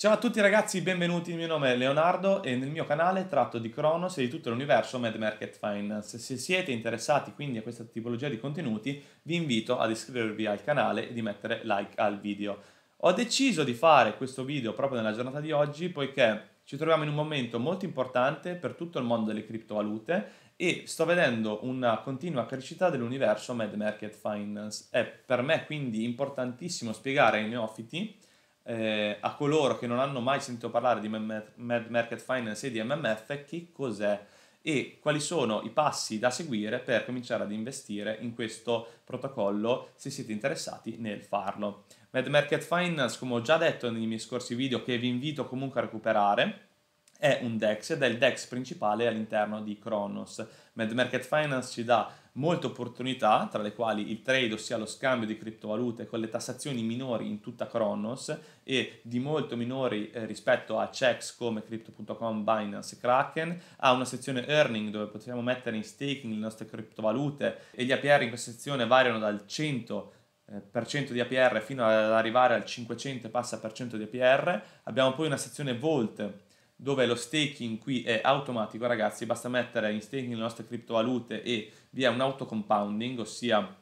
Ciao a tutti ragazzi, benvenuti, il mio nome è Leonardo e nel mio canale tratto di Cronos e di tutto l'universo Mad Market Finance. Se siete interessati quindi a questa tipologia di contenuti, vi invito ad iscrivervi al canale e di mettere like al video. Ho deciso di fare questo video proprio nella giornata di oggi poiché ci troviamo in un momento molto importante per tutto il mondo delle criptovalute e sto vedendo una continua crescita dell'universo Mad Market Finance. È per me quindi importantissimo spiegare ai neofiti eh, a coloro che non hanno mai sentito parlare di Mad Market Finance e di MMF che cos'è e quali sono i passi da seguire per cominciare ad investire in questo protocollo se siete interessati nel farlo. Mad Market Finance, come ho già detto nei miei scorsi video, che vi invito comunque a recuperare, è un DEX ed è il DEX principale all'interno di Kronos. Mad Market Finance ci dà molte opportunità, tra le quali il trade, ossia lo scambio di criptovalute con le tassazioni minori in tutta Kronos e di molto minori eh, rispetto a checks come crypto.com, Binance e Kraken, ha una sezione earning dove possiamo mettere in staking le nostre criptovalute e gli APR in questa sezione variano dal 100 eh, per cento di APR fino ad arrivare al 500 passa per cento di APR abbiamo poi una sezione Vault dove lo staking qui è automatico ragazzi, basta mettere in staking le nostre criptovalute e vi è un autocompounding, ossia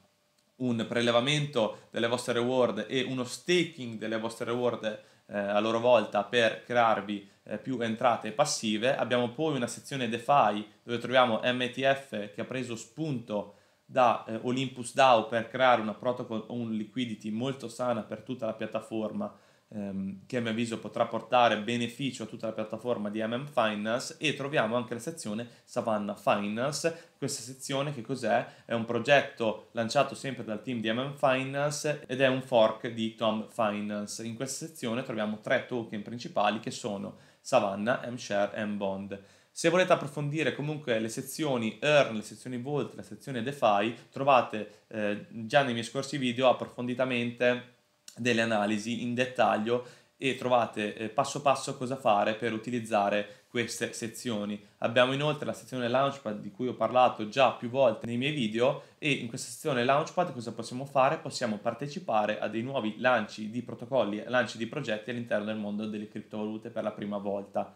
un prelevamento delle vostre reward e uno staking delle vostre reward eh, a loro volta per crearvi eh, più entrate passive. Abbiamo poi una sezione DeFi dove troviamo MTF che ha preso spunto da eh, Olympus DAO per creare una protocol un liquidity molto sana per tutta la piattaforma ehm, che a mio avviso potrà portare beneficio a tutta la piattaforma di MM Finance e troviamo anche la sezione Savannah Finance. Questa sezione che cos'è? È un progetto lanciato sempre dal team di MM Finance ed è un fork di Tom Finance. In questa sezione troviamo tre token principali che sono Savannah, M-Share e m Bond. Se volete approfondire comunque le sezioni Earn, le sezioni Vault, la sezione DeFi, trovate eh, già nei miei scorsi video approfonditamente delle analisi in dettaglio e trovate eh, passo passo cosa fare per utilizzare queste sezioni. Abbiamo inoltre la sezione Launchpad di cui ho parlato già più volte nei miei video e in questa sezione Launchpad cosa possiamo fare? Possiamo partecipare a dei nuovi lanci di protocolli, lanci di progetti all'interno del mondo delle criptovalute per la prima volta.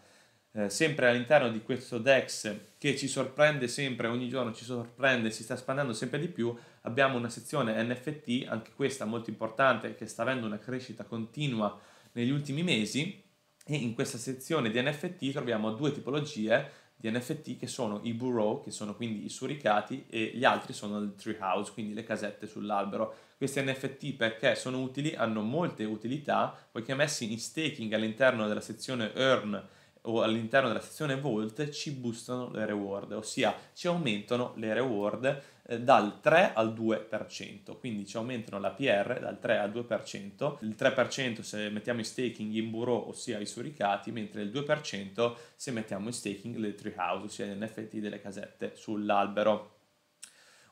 Eh, sempre all'interno di questo DEX che ci sorprende sempre, ogni giorno ci sorprende, si sta espandendo sempre di più, abbiamo una sezione NFT, anche questa molto importante, che sta avendo una crescita continua negli ultimi mesi e in questa sezione di NFT troviamo due tipologie di NFT che sono i bureau, che sono quindi i suricati e gli altri sono il treehouse, quindi le casette sull'albero. Questi NFT perché sono utili, hanno molte utilità, poiché messi in staking all'interno della sezione earn o all'interno della sezione Vault ci boostano le reward, ossia ci aumentano le reward eh, dal 3 al 2%, quindi ci aumentano la PR dal 3 al 2%, il 3% se mettiamo in staking in bureau, ossia i suricati, mentre il 2% se mettiamo in staking le tree house, ossia gli NFT delle casette sull'albero.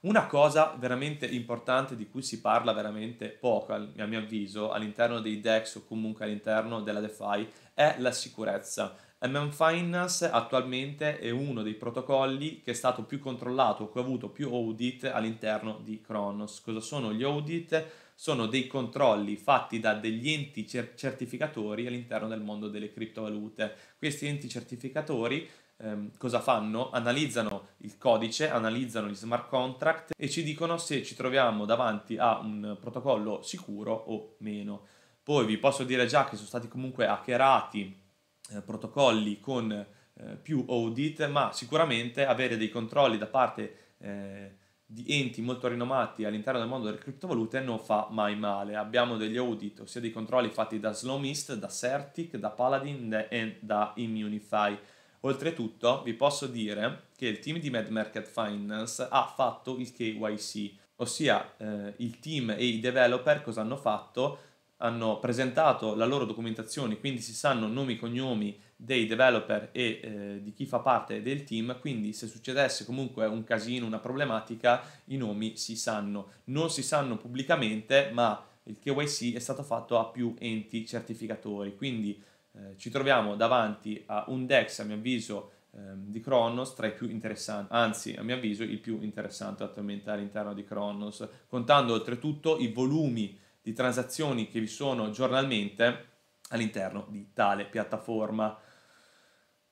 Una cosa veramente importante di cui si parla veramente poco, a mio avviso, all'interno dei DEX o comunque all'interno della DeFi è la sicurezza MM Finance attualmente è uno dei protocolli che è stato più controllato, che ha avuto più audit all'interno di Kronos. Cosa sono gli audit? Sono dei controlli fatti da degli enti cer- certificatori all'interno del mondo delle criptovalute. Questi enti certificatori ehm, cosa fanno? Analizzano il codice, analizzano gli smart contract e ci dicono se ci troviamo davanti a un protocollo sicuro o meno. Poi vi posso dire già che sono stati comunque hackerati eh, protocolli con eh, più audit, ma sicuramente avere dei controlli da parte eh, di enti molto rinomati all'interno del mondo delle criptovalute non fa mai male. Abbiamo degli audit, ossia dei controlli fatti da Slowmist, da Certic, da Paladin e da Immunify. Oltretutto vi posso dire che il team di Mad Market Finance ha fatto il KYC, ossia eh, il team e i developer cosa hanno fatto? hanno presentato la loro documentazione, quindi si sanno nomi e cognomi dei developer e eh, di chi fa parte del team, quindi se succedesse comunque un casino, una problematica, i nomi si sanno. Non si sanno pubblicamente, ma il KYC è stato fatto a più enti certificatori, quindi eh, ci troviamo davanti a un DEX, a mio avviso, ehm, di Kronos tra i più interessanti, anzi a mio avviso il più interessante attualmente all'interno di Kronos, contando oltretutto i volumi di transazioni che vi sono giornalmente all'interno di tale piattaforma.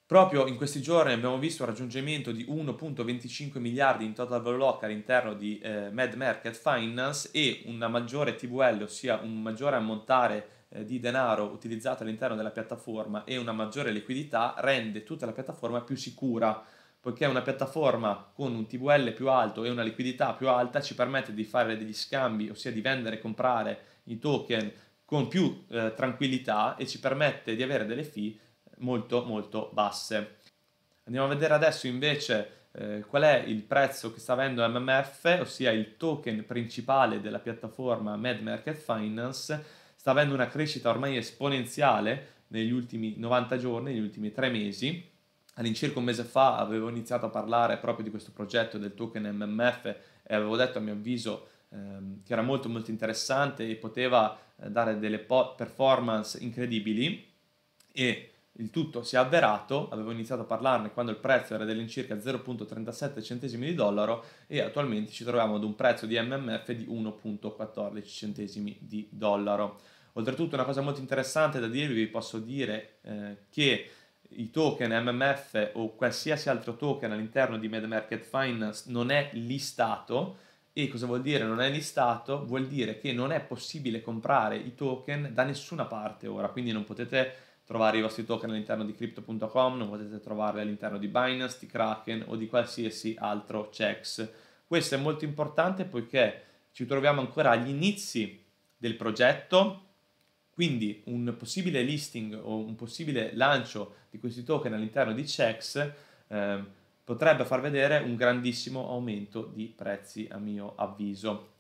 Proprio in questi giorni abbiamo visto il raggiungimento di 1.25 miliardi in total value lock all'interno di eh, Mad Market Finance e una maggiore TVL, ossia un maggiore ammontare eh, di denaro utilizzato all'interno della piattaforma e una maggiore liquidità rende tutta la piattaforma più sicura poiché una piattaforma con un TVL più alto e una liquidità più alta ci permette di fare degli scambi, ossia di vendere e comprare i token con più eh, tranquillità e ci permette di avere delle fee molto molto basse. Andiamo a vedere adesso invece eh, qual è il prezzo che sta avendo MMF, ossia il token principale della piattaforma Mad Market Finance, sta avendo una crescita ormai esponenziale negli ultimi 90 giorni, negli ultimi 3 mesi all'incirca un mese fa avevo iniziato a parlare proprio di questo progetto del token MMF e avevo detto a mio avviso ehm, che era molto molto interessante e poteva eh, dare delle po- performance incredibili e il tutto si è avverato, avevo iniziato a parlarne quando il prezzo era dell'incirca 0.37 centesimi di dollaro e attualmente ci troviamo ad un prezzo di MMF di 1.14 centesimi di dollaro. Oltretutto una cosa molto interessante da dirvi, vi posso dire eh, che i token MMF o qualsiasi altro token all'interno di MedMarket Finance non è listato. E cosa vuol dire non è listato? Vuol dire che non è possibile comprare i token da nessuna parte ora, quindi non potete trovare i vostri token all'interno di crypto.com, non potete trovarli all'interno di Binance, di Kraken o di qualsiasi altro checks. Questo è molto importante poiché ci troviamo ancora agli inizi del progetto, quindi un possibile listing o un possibile lancio di questi token all'interno di Checks eh, potrebbe far vedere un grandissimo aumento di prezzi a mio avviso.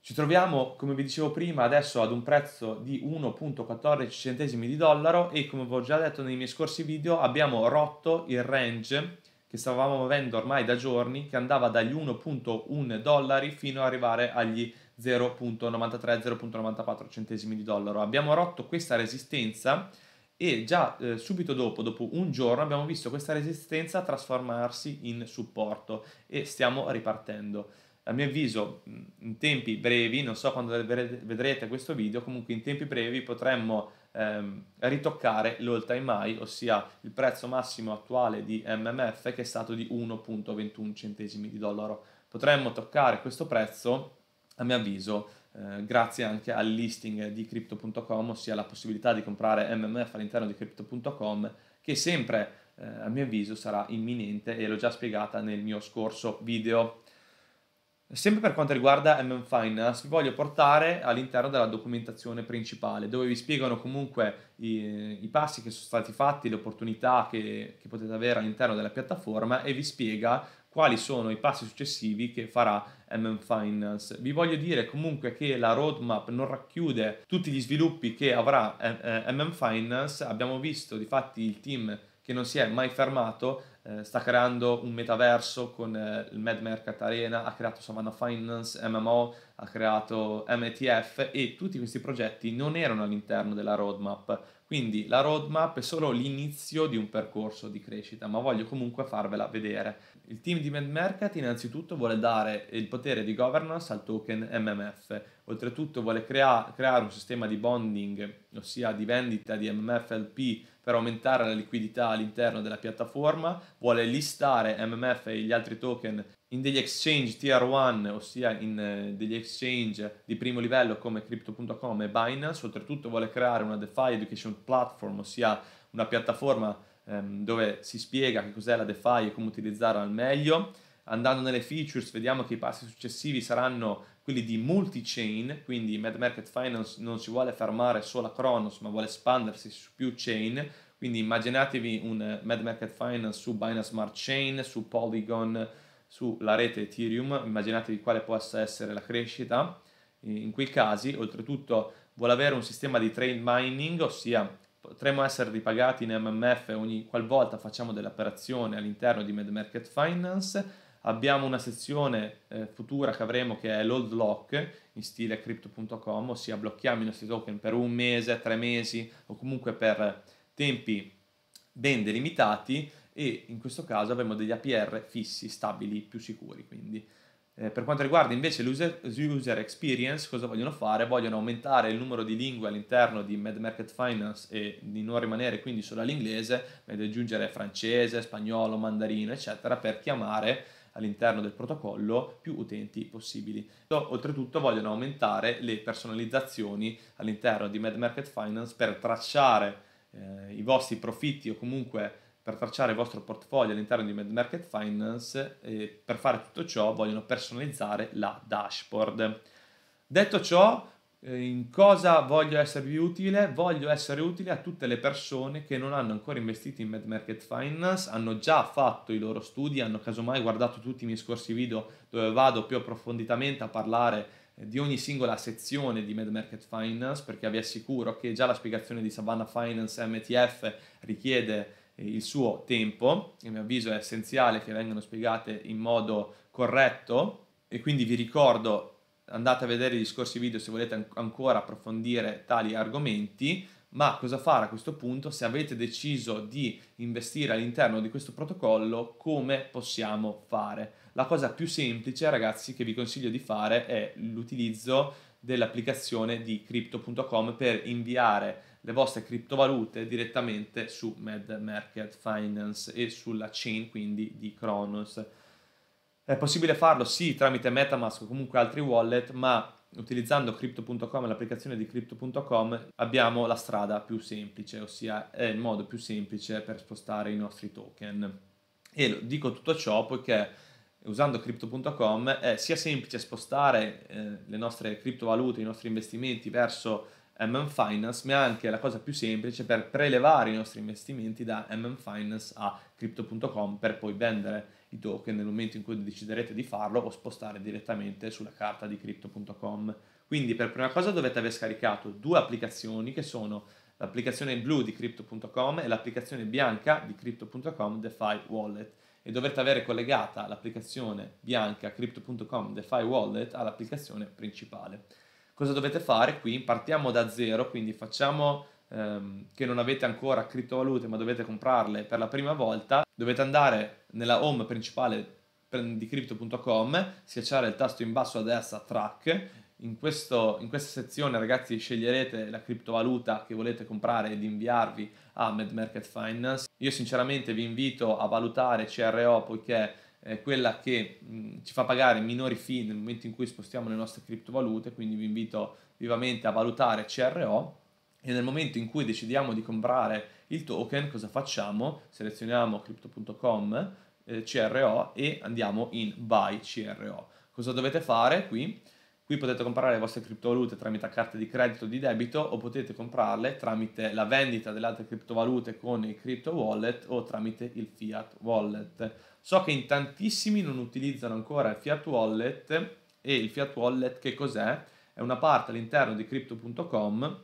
Ci troviamo, come vi dicevo prima, adesso ad un prezzo di 1.14 centesimi di dollaro e come vi ho già detto nei miei scorsi video abbiamo rotto il range che stavamo avendo ormai da giorni che andava dagli 1.1 dollari fino ad arrivare agli 0.93-0.94 centesimi di dollaro. Abbiamo rotto questa resistenza e già eh, subito dopo, dopo un giorno, abbiamo visto questa resistenza trasformarsi in supporto e stiamo ripartendo. A mio avviso, in tempi brevi, non so quando vedrete questo video, comunque in tempi brevi potremmo ehm, ritoccare l'all time high, ossia il prezzo massimo attuale di MMF che è stato di 1.21 centesimi di dollaro. Potremmo toccare questo prezzo a mio avviso, eh, grazie anche al listing di crypto.com, ossia la possibilità di comprare MMF all'interno di crypto.com, che sempre, eh, a mio avviso, sarà imminente e l'ho già spiegata nel mio scorso video. Sempre per quanto riguarda MM Finance, vi voglio portare all'interno della documentazione principale, dove vi spiegano comunque i, i passi che sono stati fatti, le opportunità che, che potete avere all'interno della piattaforma e vi spiega quali sono i passi successivi che farà MM Finance. Vi voglio dire comunque che la roadmap non racchiude tutti gli sviluppi che avrà MM Finance, abbiamo visto difatti, il team che non si è mai fermato eh, sta creando un metaverso con eh, il Mad Market Arena, ha creato Savannah Finance, MMO, ha creato MTF e tutti questi progetti non erano all'interno della roadmap. Quindi la roadmap è solo l'inizio di un percorso di crescita, ma voglio comunque farvela vedere. Il team di Mad Market innanzitutto vuole dare il potere di governance al token MMF, oltretutto vuole crea- creare un sistema di bonding, ossia di vendita di MMFLP per aumentare la liquidità all'interno della piattaforma, vuole listare MMF e gli altri token in degli exchange tier 1, ossia in eh, degli exchange di primo livello come crypto.com e Binance, oltretutto vuole creare una DeFi Education Platform, ossia una piattaforma ehm, dove si spiega che cos'è la DeFi e come utilizzarla al meglio andando nelle features vediamo che i passi successivi saranno quelli di multi-chain, quindi Mad Market Finance non si vuole fermare solo a Kronos, ma vuole espandersi su più chain, quindi immaginatevi un Mad Market Finance su Binance Smart Chain, su Polygon, sulla rete Ethereum, immaginatevi quale possa essere la crescita in quei casi, oltretutto vuole avere un sistema di trade mining, ossia potremo essere ripagati in MMF ogni qualvolta facciamo dell'operazione all'interno di Mad Market Finance abbiamo una sezione eh, futura che avremo che è l'old lock in stile crypto.com, ossia blocchiamo i nostri token per un mese, tre mesi o comunque per tempi ben delimitati e in questo caso avremo degli APR fissi, stabili, più sicuri. Quindi. Eh, per quanto riguarda invece l'user user experience, cosa vogliono fare? Vogliono aumentare il numero di lingue all'interno di Mad Market Finance e di non rimanere quindi solo all'inglese, ma di aggiungere francese, spagnolo, mandarino, eccetera, per chiamare all'interno del protocollo più utenti possibili. Oltretutto vogliono aumentare le personalizzazioni all'interno di Mad Market Finance per tracciare eh, i vostri profitti o comunque per tracciare il vostro portfolio all'interno di Mad Market Finance e per fare tutto ciò vogliono personalizzare la dashboard. Detto ciò, eh, in cosa voglio esservi utile? Voglio essere utile a tutte le persone che non hanno ancora investito in Mad Market Finance, hanno già fatto i loro studi, hanno casomai guardato tutti i miei scorsi video dove vado più approfonditamente a parlare eh, di ogni singola sezione di Mad Market Finance, perché vi assicuro che già la spiegazione di Savannah Finance MTF richiede eh, il suo tempo, a mio avviso è essenziale che vengano spiegate in modo corretto e quindi vi ricordo andate a vedere gli scorsi video se volete an- ancora approfondire tali argomenti, ma cosa fare a questo punto se avete deciso di investire all'interno di questo protocollo, come possiamo fare? La cosa più semplice, ragazzi, che vi consiglio di fare è l'utilizzo dell'applicazione di crypto.com per inviare le vostre criptovalute direttamente su Mad Market Finance e sulla chain quindi di Kronos. È possibile farlo sì tramite Metamask o comunque altri wallet, ma utilizzando crypto.com e l'applicazione di crypto.com abbiamo la strada più semplice, ossia è il modo più semplice per spostare i nostri token. E dico tutto ciò poiché usando crypto.com è sia semplice spostare eh, le nostre criptovalute, i nostri investimenti verso MM Finance, ma è anche la cosa più semplice per prelevare i nostri investimenti da MM Finance a crypto.com per poi vendere i token nel momento in cui deciderete di farlo o spostare direttamente sulla carta di crypto.com. Quindi per prima cosa dovete aver scaricato due applicazioni che sono l'applicazione blu di crypto.com e l'applicazione bianca di crypto.com DeFi Wallet e dovete avere collegata l'applicazione bianca crypto.com DeFi Wallet all'applicazione principale. Cosa dovete fare qui? Partiamo da zero, quindi facciamo ehm, che non avete ancora criptovalute ma dovete comprarle per la prima volta dovete andare nella home principale di crypto.com, schiacciare il tasto in basso a destra track, in, questo, in questa sezione ragazzi sceglierete la criptovaluta che volete comprare ed inviarvi a Mad Market Finance. Io sinceramente vi invito a valutare CRO poiché è quella che mh, ci fa pagare minori fee nel momento in cui spostiamo le nostre criptovalute, quindi vi invito vivamente a valutare CRO e nel momento in cui decidiamo di comprare il token, cosa facciamo? Selezioniamo crypto.com eh, CRO e andiamo in buy CRO. Cosa dovete fare qui? Qui potete comprare le vostre criptovalute tramite carte di credito o di debito o potete comprarle tramite la vendita delle altre criptovalute con il crypto wallet o tramite il fiat wallet. So che in tantissimi non utilizzano ancora il fiat wallet e il fiat wallet che cos'è? È una parte all'interno di crypto.com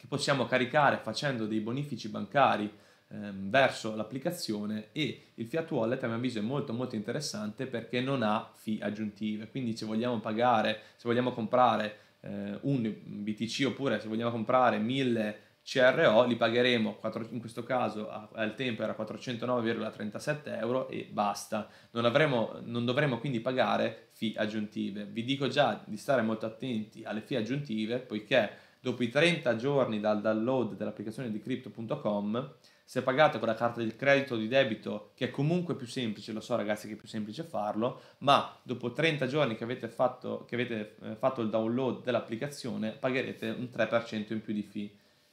che possiamo caricare facendo dei bonifici bancari ehm, verso l'applicazione e il Fiat Wallet a mio avviso è molto molto interessante perché non ha fee aggiuntive, quindi se vogliamo pagare, se vogliamo comprare eh, un BTC oppure se vogliamo comprare 1000 CRO li pagheremo in questo caso al tempo era 409,37 euro e basta. Non, avremo, non dovremo quindi pagare fee aggiuntive. Vi dico già di stare molto attenti alle fee aggiuntive poiché dopo i 30 giorni dal download dell'applicazione di crypto.com, se pagate con la carta di credito o di debito, che è comunque più semplice, lo so ragazzi che è più semplice farlo, ma dopo 30 giorni che avete fatto, che avete eh, fatto il download dell'applicazione pagherete un 3% in più di fee.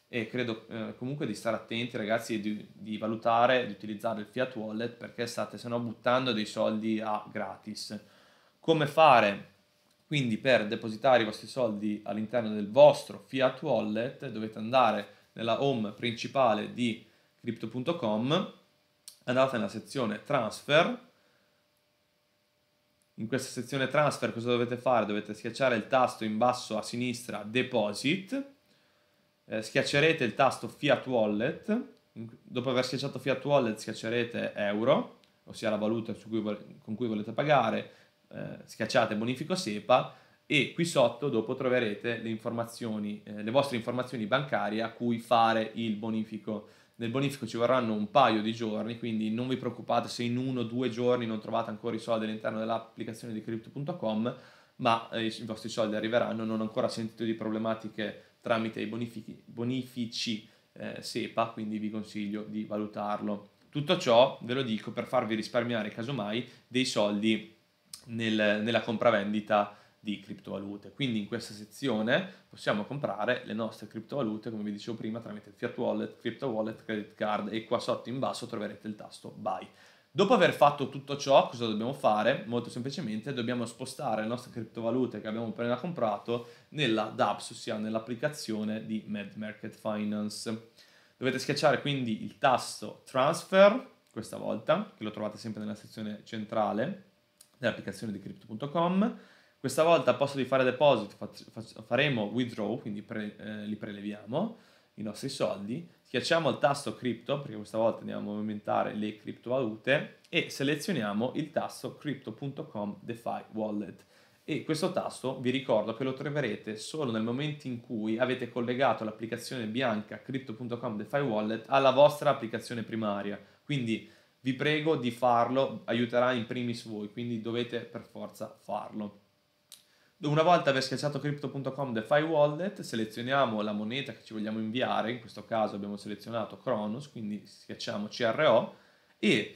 E credo eh, comunque di stare attenti ragazzi di, di valutare, di utilizzare il fiat wallet perché state se no buttando dei soldi a gratis. Come fare quindi per depositare i vostri soldi all'interno del vostro fiat wallet dovete andare nella home principale di crypto.com, andate nella sezione transfer. In questa sezione transfer cosa dovete fare? Dovete schiacciare il tasto in basso a sinistra deposit, eh, schiaccerete il tasto fiat wallet, dopo aver schiacciato fiat wallet schiaccerete euro, ossia la valuta cui, con cui volete pagare, eh, schiacciate bonifico SEPA e qui sotto dopo troverete le informazioni, eh, le vostre informazioni bancarie a cui fare il bonifico. Nel bonifico ci vorranno un paio di giorni, quindi non vi preoccupate se in uno o due giorni non trovate ancora i soldi all'interno dell'applicazione di crypto.com, ma eh, i vostri soldi arriveranno, non ho ancora sentito di problematiche tramite i bonifici, bonifici eh, SEPA, quindi vi consiglio di valutarlo. Tutto ciò ve lo dico per farvi risparmiare casomai dei soldi nel, nella compravendita di criptovalute. Quindi in questa sezione possiamo comprare le nostre criptovalute, come vi dicevo prima, tramite fiat wallet, crypto wallet, credit card e qua sotto in basso troverete il tasto buy. Dopo aver fatto tutto ciò, cosa dobbiamo fare? Molto semplicemente dobbiamo spostare le nostre criptovalute che abbiamo appena comprato nella DAPS, ossia nell'applicazione di Mad Market Finance. Dovete schiacciare quindi il tasto transfer, questa volta, che lo trovate sempre nella sezione centrale, dell'applicazione di Crypto.com. Questa volta al posto di fare deposit faremo withdraw, quindi pre- eh, li preleviamo i nostri soldi, schiacciamo il tasto Crypto, perché questa volta andiamo a movimentare le criptovalute, e selezioniamo il tasto Crypto.com DeFi Wallet e questo tasto vi ricordo che lo troverete solo nel momento in cui avete collegato l'applicazione bianca crypto.com DeFi Wallet alla vostra applicazione primaria. Quindi vi prego di farlo, aiuterà in primis voi, quindi dovete per forza farlo. Una volta aver schiacciato crypto.com DeFi Wallet, selezioniamo la moneta che ci vogliamo inviare, in questo caso abbiamo selezionato Kronos, quindi schiacciamo CRO e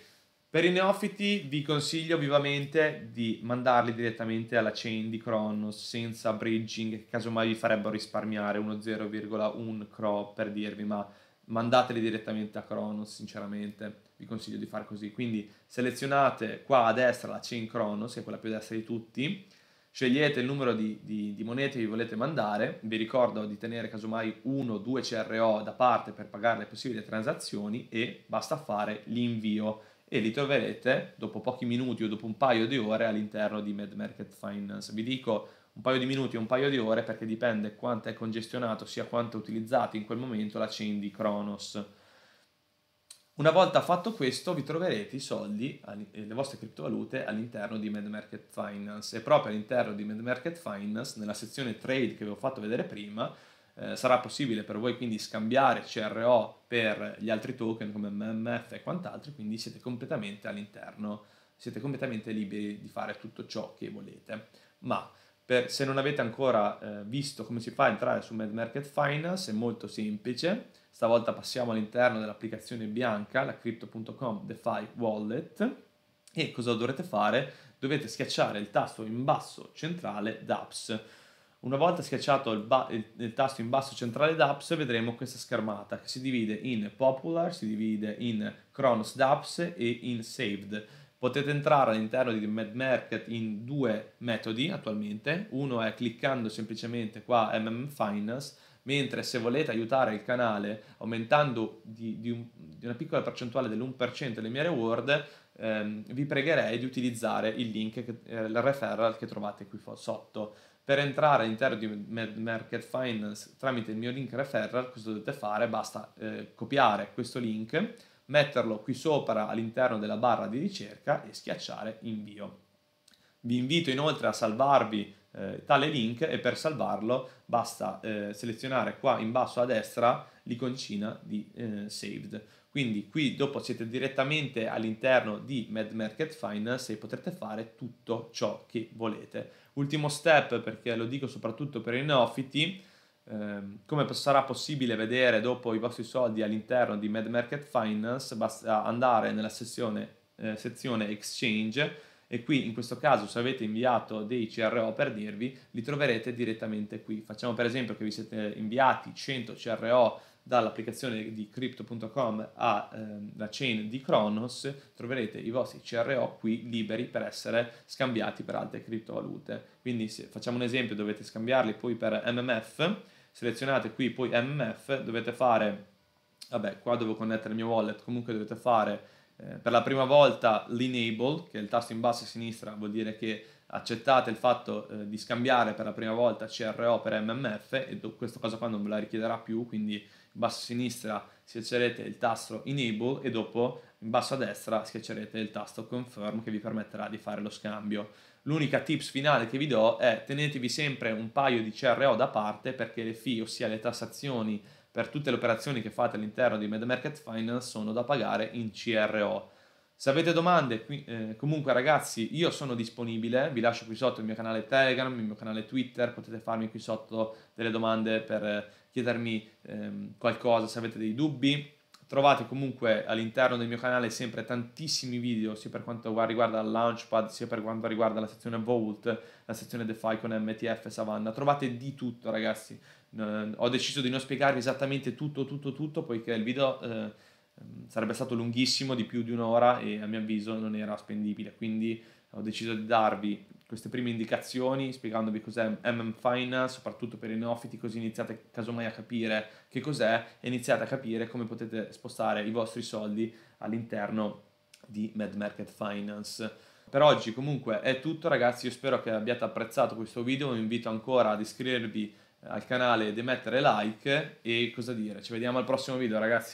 per i neofiti vi consiglio vivamente di mandarli direttamente alla chain di Kronos senza bridging, che casomai vi farebbero risparmiare uno 0,1 CRO per dirvi, ma mandateli direttamente a Kronos, sinceramente vi consiglio di fare così. Quindi selezionate qua a destra la chain Kronos, che è quella più a destra di tutti, scegliete il numero di, di, di, monete che vi volete mandare, vi ricordo di tenere casomai 1 o 2 CRO da parte per pagare le possibili transazioni e basta fare l'invio e li troverete dopo pochi minuti o dopo un paio di ore all'interno di Mad Market Finance. Vi dico un paio di minuti o un paio di ore perché dipende quanto è congestionato, sia quanto è utilizzato in quel momento la chain di Kronos. Una volta fatto questo, vi troverete i soldi, eh, le vostre criptovalute all'interno di Mad Market Finance e proprio all'interno di Mad Market Finance, nella sezione trade che vi ho fatto vedere prima, eh, sarà possibile per voi quindi scambiare CRO per gli altri token come MMF e quant'altro, quindi siete completamente all'interno, siete completamente liberi di fare tutto ciò che volete. Ma per, se non avete ancora eh, visto come si fa a entrare su Mad Market Finance è molto semplice Stavolta passiamo all'interno dell'applicazione bianca, la crypto.com DeFi Wallet. E cosa dovrete fare? Dovete schiacciare il tasto in basso centrale DApps. Una volta schiacciato il, ba- il, tasto in basso centrale DApps vedremo questa schermata che si divide in Popular, si divide in Kronos DApps e in Saved. Potete entrare all'interno di MadMarket in due metodi attualmente, uno è cliccando semplicemente qua MM Finance mentre se volete aiutare il canale aumentando di, di, un, di una piccola percentuale dell'1% le mie reward, ehm, vi pregherei di utilizzare il link, che, eh, il referral che trovate qui sotto. Per entrare all'interno di Market Finance tramite il mio link referral, cosa dovete fare? Basta eh, copiare questo link, metterlo qui sopra all'interno della barra di ricerca e schiacciare invio. Vi invito inoltre a salvarvi eh, tale link e per salvarlo basta eh, selezionare qua in basso a destra l'iconcina di eh, saved. Quindi qui dopo siete direttamente all'interno di Mad Market Finance e potrete fare tutto ciò che volete. Ultimo step perché lo dico soprattutto per i neofiti, ehm, come sarà possibile vedere dopo i vostri soldi all'interno di Mad Market Finance, basta andare nella sessione, eh, sezione Exchange e qui in questo caso se avete inviato dei CRO per dirvi li troverete direttamente qui. Facciamo per esempio che vi siete inviati 100 CRO dall'applicazione di crypto.com alla ehm, chain di Kronos troverete i vostri CRO qui liberi per essere scambiati per altre criptovalute. Quindi se facciamo un esempio, dovete scambiarli poi per MMF, selezionate qui poi MMF, dovete fare, vabbè qua devo connettere il mio wallet, comunque dovete fare eh, per la prima volta l'enable, che è il tasto in basso a sinistra, vuol dire che accettate il fatto eh, di scambiare per la prima volta CRO per MMF e do, questa cosa qua non ve la richiederà più, quindi in basso a sinistra schiaccerete il tasto enable e dopo in basso a destra schiaccerete il tasto confirm che vi permetterà di fare lo scambio. L'unica tips finale che vi do è tenetevi sempre un paio di CRO da parte perché le fee, ossia le tassazioni per tutte le operazioni che fate all'interno di Mad Market Finance sono da pagare in CRO. Se avete domande, qui, eh, comunque ragazzi, io sono disponibile, vi lascio qui sotto il mio canale Telegram, il mio canale Twitter, potete farmi qui sotto delle domande per eh, chiedermi ehm, qualcosa, se avete dei dubbi Trovate comunque all'interno del mio canale sempre tantissimi video, sia per quanto riguarda il Launchpad, sia per quanto riguarda la sezione Vault, la sezione DeFi con MTF, Savanna. Trovate di tutto, ragazzi. ho deciso di non spiegarvi esattamente tutto, tutto, tutto, poiché il video eh, ehm, sarebbe stato lunghissimo, di più di un'ora, e a mio avviso non era spendibile. Quindi ho deciso di darvi queste prime indicazioni, spiegandovi cos'è MM Finance, soprattutto per i neofiti, così iniziate casomai a capire che cos'è e iniziate a capire come potete spostare i vostri soldi all'interno di Mad Market Finance. Per oggi comunque è tutto ragazzi, io spero che abbiate apprezzato questo video, vi invito ancora ad iscrivervi eh, al canale ed emettere like e cosa dire, ci vediamo al prossimo video ragazzi.